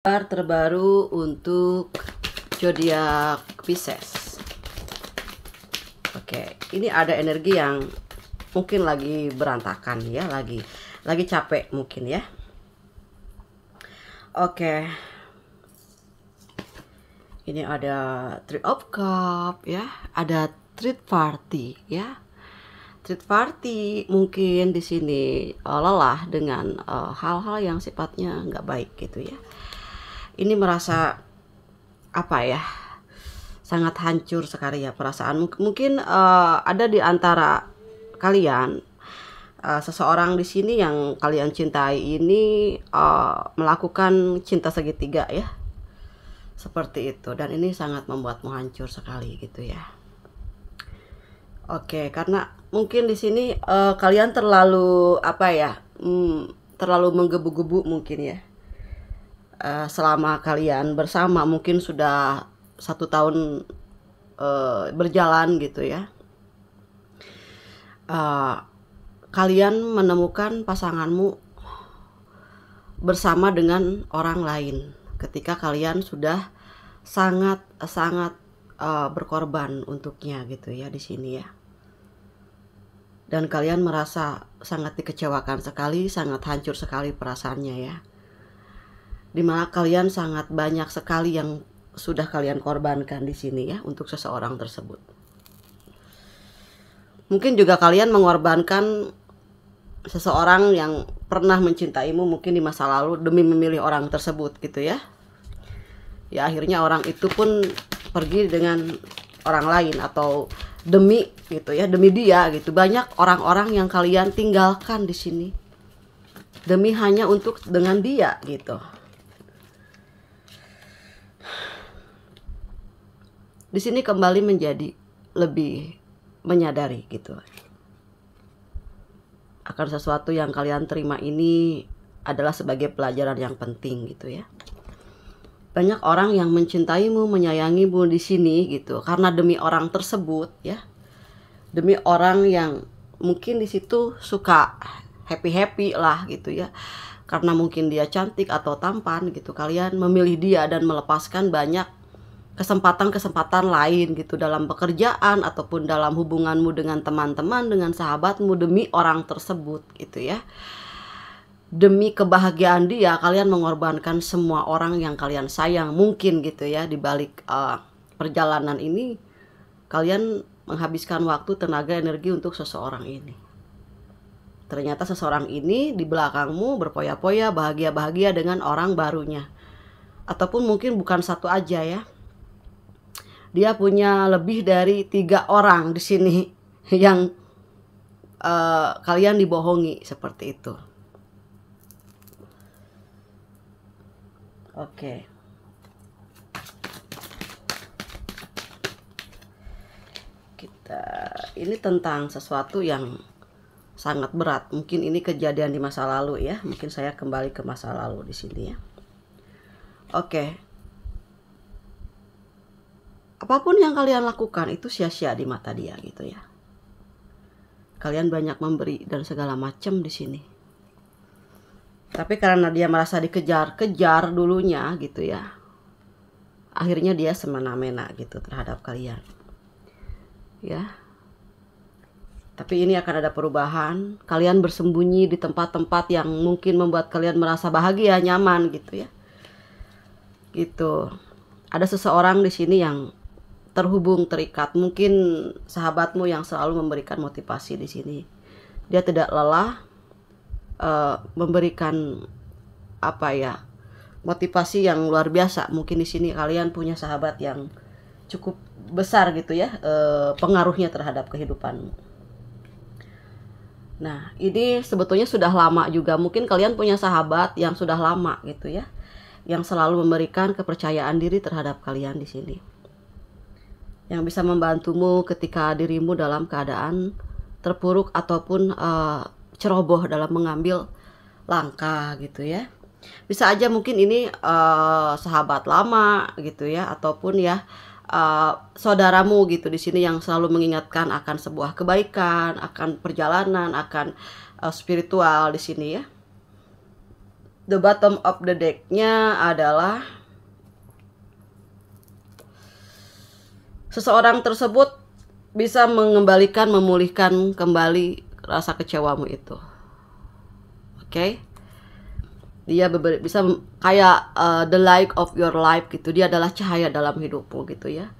kabar terbaru untuk zodiak Pisces. Oke, ini ada energi yang mungkin lagi berantakan ya, lagi lagi capek mungkin ya. Oke. Ini ada Three of Cup ya, ada treat party ya. Treat party mungkin di sini eh, lelah dengan eh, hal-hal uh, yang sifatnya nggak baik gitu ya ini merasa apa ya sangat hancur sekali ya perasaan mungkin uh, ada di antara kalian uh, seseorang di sini yang kalian cintai ini uh, melakukan cinta segitiga ya seperti itu dan ini sangat membuatmu hancur sekali gitu ya oke karena mungkin di sini uh, kalian terlalu apa ya hmm, terlalu menggebu-gebu mungkin ya uh, selama kalian bersama mungkin sudah satu tahun uh, berjalan gitu ya uh, kalian menemukan pasanganmu bersama dengan orang lain ketika kalian sudah sangat sangat uh, berkorban untuknya gitu ya di sini ya dan kalian merasa sangat dikecewakan sekali sangat hancur sekali perasaannya ya dimana kalian sangat banyak sekali yang sudah kalian korbankan di sini ya untuk seseorang tersebut. Mungkin juga kalian mengorbankan seseorang yang pernah mencintaimu mungkin di masa lalu demi memilih orang tersebut gitu ya. Ya akhirnya orang itu pun pergi dengan orang lain atau demi gitu ya, demi dia gitu. Banyak orang-orang yang kalian tinggalkan di sini demi hanya untuk dengan dia gitu di sini kembali menjadi lebih menyadari gitu akan sesuatu yang kalian terima ini adalah sebagai pelajaran yang penting gitu ya banyak orang yang mencintaimu menyayangimu di sini gitu karena demi orang tersebut ya demi orang yang mungkin di situ suka happy happy lah gitu ya karena mungkin dia cantik atau tampan gitu kalian memilih dia dan melepaskan banyak kesempatan-kesempatan lain gitu dalam pekerjaan ataupun dalam hubunganmu dengan teman-teman, dengan sahabatmu demi orang tersebut gitu ya. Demi kebahagiaan dia kalian mengorbankan semua orang yang kalian sayang mungkin gitu ya di balik uh, perjalanan ini kalian menghabiskan waktu, tenaga, energi untuk seseorang ini. Ternyata seseorang ini di belakangmu berpoya-poya bahagia-bahagia dengan orang barunya. Ataupun mungkin bukan satu aja ya, dia punya lebih dari tiga orang di sini yang uh, kalian dibohongi seperti itu. Oke. Okay. Kita ini tentang sesuatu yang sangat berat. Mungkin ini kejadian di masa lalu ya. Mungkin saya kembali ke masa lalu di sini ya. Oke. Okay apapun yang kalian lakukan itu sia-sia di mata dia gitu ya. Kalian banyak memberi dan segala macam di sini. Tapi karena dia merasa dikejar-kejar dulunya gitu ya. Akhirnya dia semena-mena gitu terhadap kalian. Ya. Tapi ini akan ada perubahan. Kalian bersembunyi di tempat-tempat yang mungkin membuat kalian merasa bahagia, nyaman gitu ya. Gitu. Ada seseorang di sini yang terhubung terikat. Mungkin sahabatmu yang selalu memberikan motivasi di sini. Dia tidak lelah uh, memberikan apa ya motivasi yang luar biasa. Mungkin di sini kalian punya sahabat yang cukup besar gitu ya uh, pengaruhnya terhadap kehidupan Nah, ini sebetulnya sudah lama juga. Mungkin kalian punya sahabat yang sudah lama gitu ya, yang selalu memberikan kepercayaan diri terhadap kalian di sini yang bisa membantumu ketika dirimu dalam keadaan terpuruk ataupun uh, ceroboh dalam mengambil langkah gitu ya bisa aja mungkin ini uh, sahabat lama gitu ya ataupun ya uh, saudaramu gitu di sini yang selalu mengingatkan akan sebuah kebaikan, akan perjalanan, akan uh, spiritual di sini ya. The bottom of the deck-nya adalah seseorang tersebut bisa mengembalikan, memulihkan kembali rasa kecewamu itu. Oke. Okay? Dia bisa kayak uh, the light of your life gitu. Dia adalah cahaya dalam hidupmu gitu ya.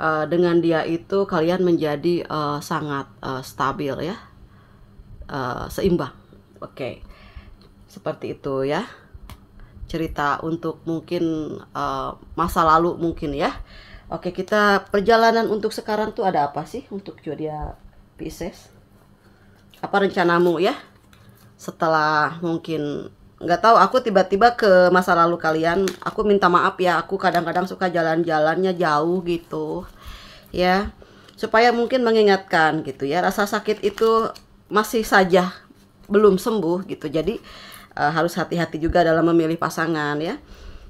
Uh, dengan dia itu kalian menjadi uh, sangat uh, stabil ya. Uh, seimbang. Oke. Okay. Seperti itu ya. Cerita untuk mungkin uh, masa lalu mungkin ya. Oke, kita perjalanan untuk sekarang tuh ada apa sih untuk Jodia Pisces? Apa rencanamu ya? Setelah mungkin nggak tahu aku tiba-tiba ke masa lalu kalian aku minta maaf ya aku kadang-kadang suka jalan-jalannya jauh gitu ya supaya mungkin mengingatkan gitu ya rasa sakit itu masih saja belum sembuh gitu jadi uh, harus hati-hati juga dalam memilih pasangan ya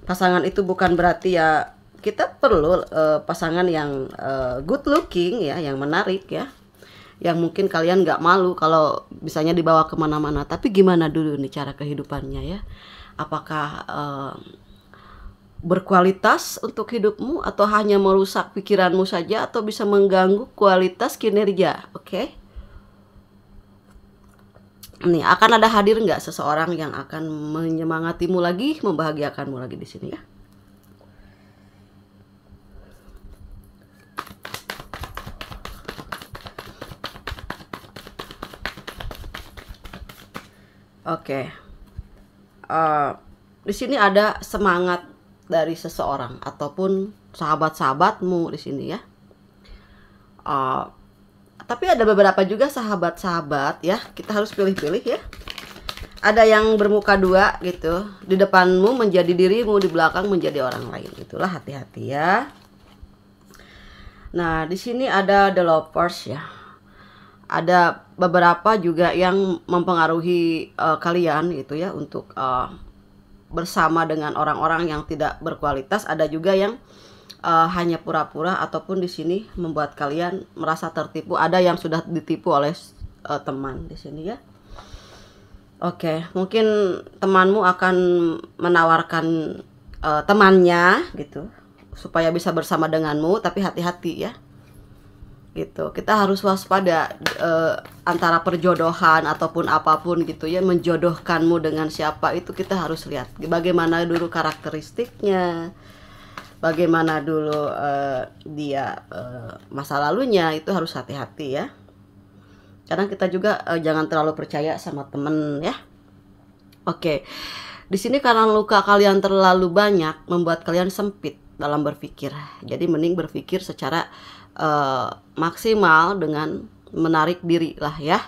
pasangan itu bukan berarti ya kita perlu uh, pasangan yang uh, good looking ya, yang menarik ya, yang mungkin kalian nggak malu kalau misalnya dibawa kemana-mana. Tapi gimana dulu nih cara kehidupannya ya? Apakah uh, berkualitas untuk hidupmu atau hanya merusak pikiranmu saja atau bisa mengganggu kualitas kinerja? Oke. Okay? Nih akan ada hadir nggak seseorang yang akan menyemangatimu lagi, membahagiakanmu lagi di sini ya? Oke. Okay. Uh, eh, di sini ada semangat dari seseorang ataupun sahabat-sahabatmu di sini ya. Uh, tapi ada beberapa juga sahabat-sahabat ya. Kita harus pilih-pilih ya. Ada yang bermuka dua gitu. Di depanmu menjadi dirimu, di belakang menjadi orang lain. Itulah hati-hati ya. Nah, di sini ada the lovers ya ada beberapa juga yang mempengaruhi uh, kalian gitu ya untuk uh, bersama dengan orang-orang yang tidak berkualitas ada juga yang uh, hanya pura-pura ataupun di sini membuat kalian merasa tertipu ada yang sudah ditipu oleh uh, teman di sini ya oke mungkin temanmu akan menawarkan uh, temannya gitu supaya bisa bersama denganmu tapi hati-hati ya gitu kita harus waspada uh, antara perjodohan ataupun apapun gitu ya menjodohkanmu dengan siapa itu kita harus lihat bagaimana dulu karakteristiknya bagaimana dulu uh, dia uh, masa lalunya itu harus hati-hati ya karena kita juga uh, jangan terlalu percaya sama temen ya oke di sini karena luka kalian terlalu banyak membuat kalian sempit dalam berpikir jadi mending berpikir secara uh, maksimal dengan menarik diri lah ya.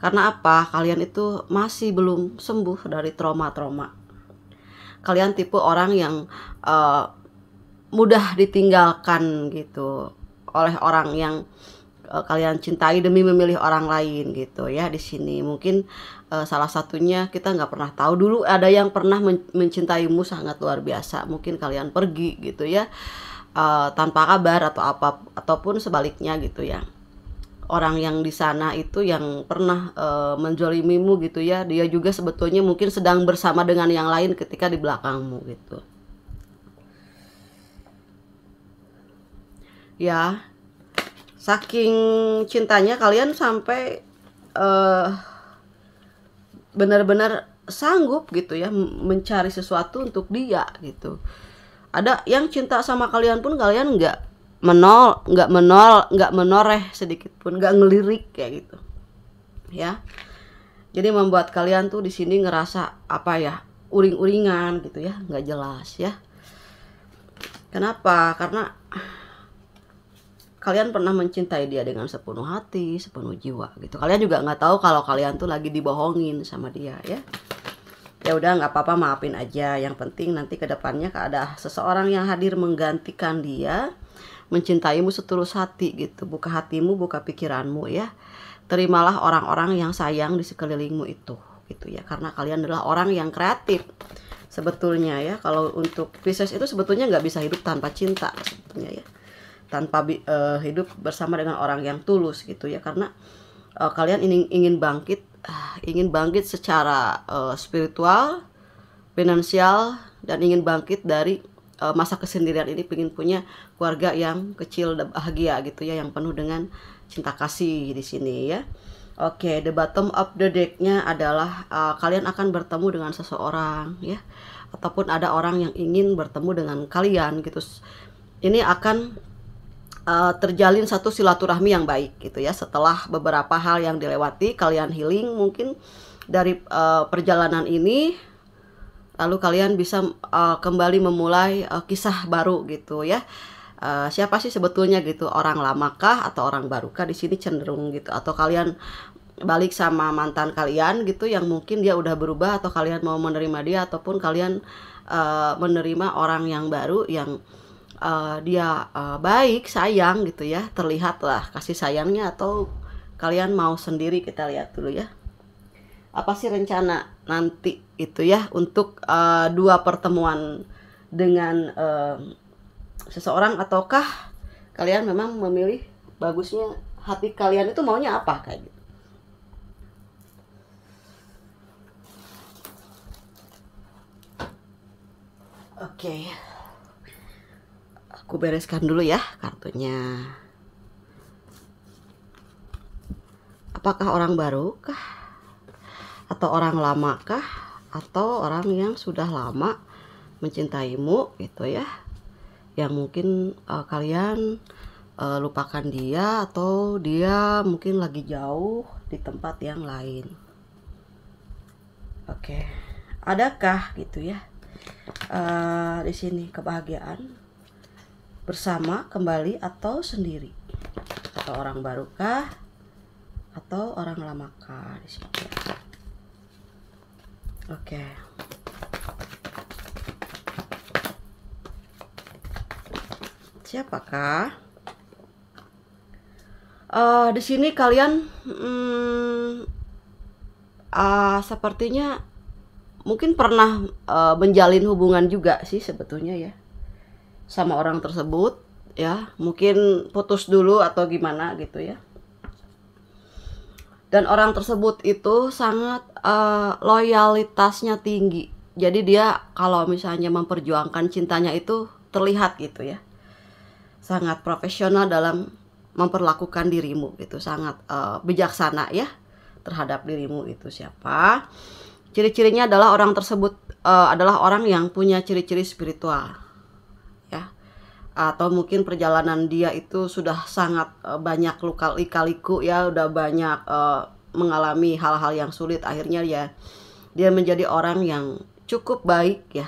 Karena apa? Kalian itu masih belum sembuh dari trauma-trauma. Kalian tipe orang yang uh, mudah ditinggalkan gitu oleh orang yang uh, kalian cintai demi memilih orang lain gitu ya di sini mungkin uh, salah satunya kita nggak pernah tahu dulu ada yang pernah men mencintaimu sangat luar biasa mungkin kalian pergi gitu ya uh, tanpa kabar atau apa ataupun sebaliknya gitu ya orang yang di sana itu yang pernah eh, menjolimimu gitu ya dia juga sebetulnya mungkin sedang bersama dengan yang lain ketika di belakangmu gitu ya saking cintanya kalian sampai uh, benar-benar sanggup gitu ya mencari sesuatu untuk dia gitu ada yang cinta sama kalian pun kalian nggak menol nggak menol nggak menoreh sedikit pun nggak ngelirik kayak gitu ya jadi membuat kalian tuh di sini ngerasa apa ya uring-uringan gitu ya nggak jelas ya kenapa karena kalian pernah mencintai dia dengan sepenuh hati sepenuh jiwa gitu kalian juga nggak tahu kalau kalian tuh lagi dibohongin sama dia ya ya udah nggak apa-apa maafin aja yang penting nanti kedepannya ada seseorang yang hadir menggantikan dia mencintaimu setulus hati gitu buka hatimu buka pikiranmu ya terimalah orang-orang yang sayang di sekelilingmu itu gitu ya karena kalian adalah orang yang kreatif sebetulnya ya kalau untuk Pisces itu sebetulnya nggak bisa hidup tanpa cinta sebetulnya ya tanpa uh, hidup bersama dengan orang yang tulus gitu ya karena uh, kalian ingin ingin bangkit ingin bangkit secara uh, spiritual, finansial, dan ingin bangkit dari uh, masa kesendirian ini, ingin punya keluarga yang kecil dan bahagia gitu ya, yang penuh dengan cinta kasih di sini ya. Oke, okay, the bottom of the deck-nya adalah uh, kalian akan bertemu dengan seseorang ya, ataupun ada orang yang ingin bertemu dengan kalian gitu. Ini akan uh, terjalin satu silaturahmi yang baik gitu ya setelah beberapa hal yang dilewati kalian healing mungkin dari uh, perjalanan ini lalu kalian bisa uh, kembali memulai uh, kisah baru gitu ya uh, siapa sih sebetulnya gitu orang lamakah atau orang barukah di sini cenderung gitu atau kalian balik sama mantan kalian gitu yang mungkin dia udah berubah atau kalian mau menerima dia ataupun kalian uh, menerima orang yang baru yang uh, uh, dia uh, baik sayang gitu ya terlihatlah kasih sayangnya atau kalian mau sendiri kita lihat dulu ya apa sih rencana nanti itu ya untuk uh, dua pertemuan dengan uh, seseorang ataukah kalian memang memilih bagusnya hati kalian itu maunya apa kayak gitu oke aku bereskan dulu ya kartunya apakah orang baru kah atau orang lama kah atau orang yang sudah lama mencintaimu gitu ya yang mungkin uh, kalian uh, lupakan dia atau dia mungkin lagi jauh di tempat yang lain oke okay. adakah gitu ya uh, di sini kebahagiaan bersama kembali atau sendiri atau orang barukah atau orang lamakah di sini oke okay. siapakah uh, di sini kalian hmm, uh, sepertinya mungkin pernah uh, menjalin hubungan juga sih sebetulnya ya sama orang tersebut ya mungkin putus dulu atau gimana gitu ya dan orang tersebut itu sangat uh, loyalitasnya tinggi jadi dia kalau misalnya memperjuangkan cintanya itu terlihat gitu ya sangat profesional dalam memperlakukan dirimu gitu sangat uh, bijaksana ya terhadap dirimu itu siapa ciri-cirinya adalah orang tersebut uh, adalah orang yang punya ciri-ciri spiritual atau mungkin perjalanan dia itu sudah sangat uh, banyak luka likaliku ya udah banyak uh, mengalami hal-hal yang sulit akhirnya ya dia menjadi orang yang cukup baik ya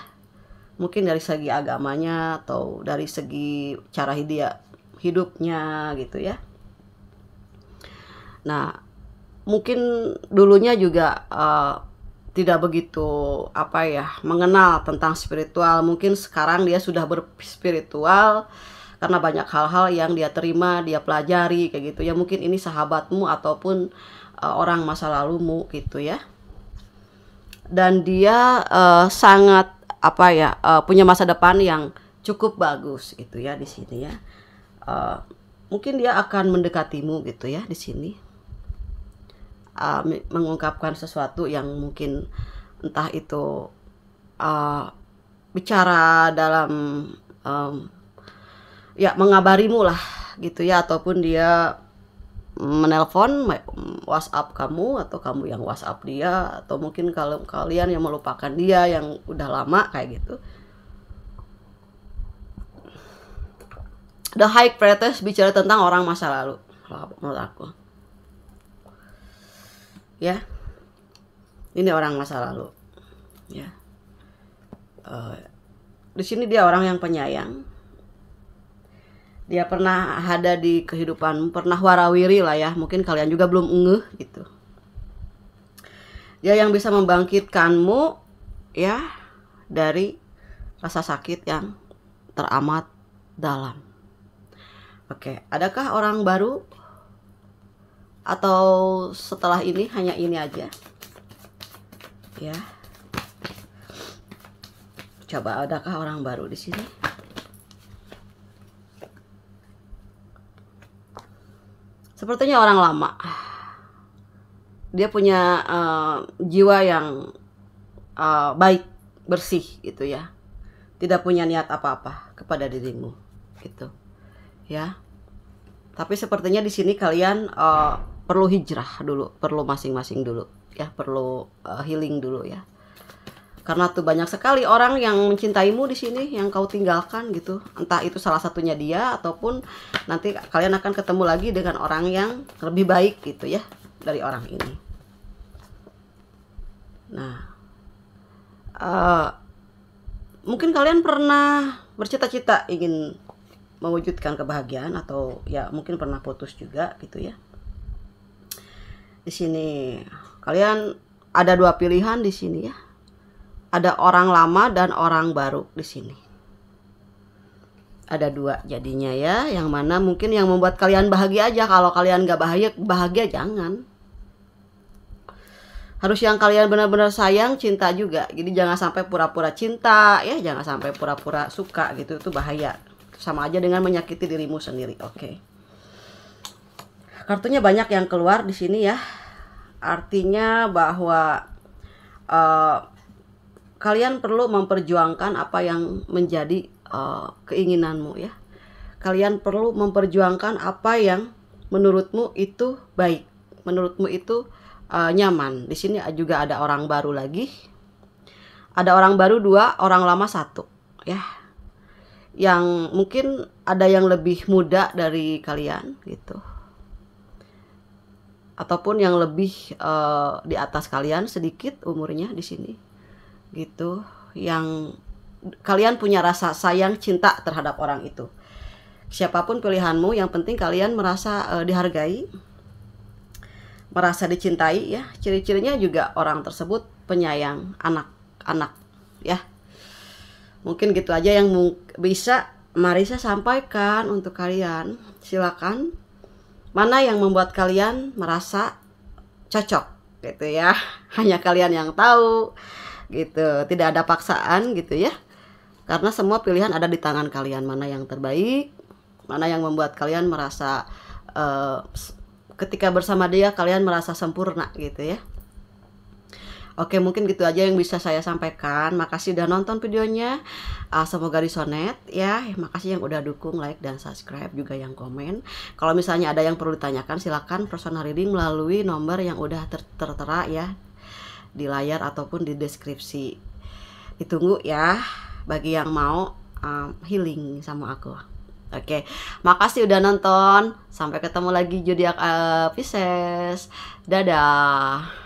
mungkin dari segi agamanya atau dari segi cara dia hidupnya gitu ya nah mungkin dulunya juga uh, tidak begitu apa ya mengenal tentang spiritual mungkin sekarang dia sudah berspiritual karena banyak hal-hal yang dia terima dia pelajari kayak gitu ya mungkin ini sahabatmu ataupun uh, orang masa lalumu gitu ya dan dia uh, sangat apa ya uh, punya masa depan yang cukup bagus gitu ya di sini ya uh, mungkin dia akan mendekatimu gitu ya di sini uh, mengungkapkan sesuatu yang mungkin entah itu uh, bicara dalam um, ya mengabarimu lah gitu ya ataupun dia menelpon WhatsApp kamu atau kamu yang WhatsApp dia atau mungkin kalau kalian yang melupakan dia yang udah lama kayak gitu. The High Priestess bicara tentang orang masa lalu menurut aku ya ini orang masa lalu ya uh, di sini dia orang yang penyayang dia pernah ada di kehidupan pernah warawiri lah ya mungkin kalian juga belum ngeh gitu dia yang bisa membangkitkanmu ya dari rasa sakit yang teramat dalam oke adakah orang baru atau setelah ini hanya ini aja ya coba adakah orang baru di sini sepertinya orang lama dia punya uh, jiwa yang uh, baik bersih gitu ya tidak punya niat apa-apa kepada dirimu gitu ya tapi sepertinya di sini kalian uh, perlu hijrah dulu, perlu masing-masing dulu ya, perlu uh, healing dulu ya. Karena tuh banyak sekali orang yang mencintaimu di sini yang kau tinggalkan gitu. Entah itu salah satunya dia ataupun nanti kalian akan ketemu lagi dengan orang yang lebih baik gitu ya dari orang ini. Nah, uh, mungkin kalian pernah bercita-cita ingin mewujudkan kebahagiaan atau ya mungkin pernah putus juga gitu ya di sini kalian ada dua pilihan di sini ya ada orang lama dan orang baru di sini ada dua jadinya ya yang mana mungkin yang membuat kalian bahagia aja kalau kalian nggak bahagia bahagia jangan harus yang kalian benar-benar sayang cinta juga jadi jangan sampai pura-pura cinta ya jangan sampai pura-pura suka gitu itu bahaya sama aja dengan menyakiti dirimu sendiri oke okay kartunya banyak yang keluar di sini ya artinya bahwa uh, kalian perlu memperjuangkan apa yang menjadi uh, keinginanmu ya kalian perlu memperjuangkan apa yang menurutmu itu baik menurutmu itu uh, nyaman di sini juga ada orang baru lagi ada orang baru dua orang lama satu ya yang mungkin ada yang lebih muda dari kalian gitu ataupun yang lebih uh, di atas kalian sedikit umurnya di sini gitu yang kalian punya rasa sayang cinta terhadap orang itu siapapun pilihanmu yang penting kalian merasa uh, dihargai merasa dicintai ya ciri-cirinya juga orang tersebut penyayang anak-anak ya mungkin gitu aja yang bisa Marisa sampaikan untuk kalian silakan mana yang membuat kalian merasa cocok gitu ya hanya kalian yang tahu gitu tidak ada paksaan gitu ya karena semua pilihan ada di tangan kalian mana yang terbaik mana yang membuat kalian merasa uh, ketika bersama dia kalian merasa sempurna gitu ya Oke, mungkin gitu aja yang bisa saya sampaikan. Makasih udah nonton videonya. Uh, semoga disonet ya. Makasih yang udah dukung, like dan subscribe juga yang komen. Kalau misalnya ada yang perlu ditanyakan silahkan personal reading melalui nomor yang udah ter tertera ya di layar ataupun di deskripsi. Ditunggu ya bagi yang mau um, healing sama aku. Oke, okay. makasih udah nonton. Sampai ketemu lagi Zodiac uh, Pisces. Dadah.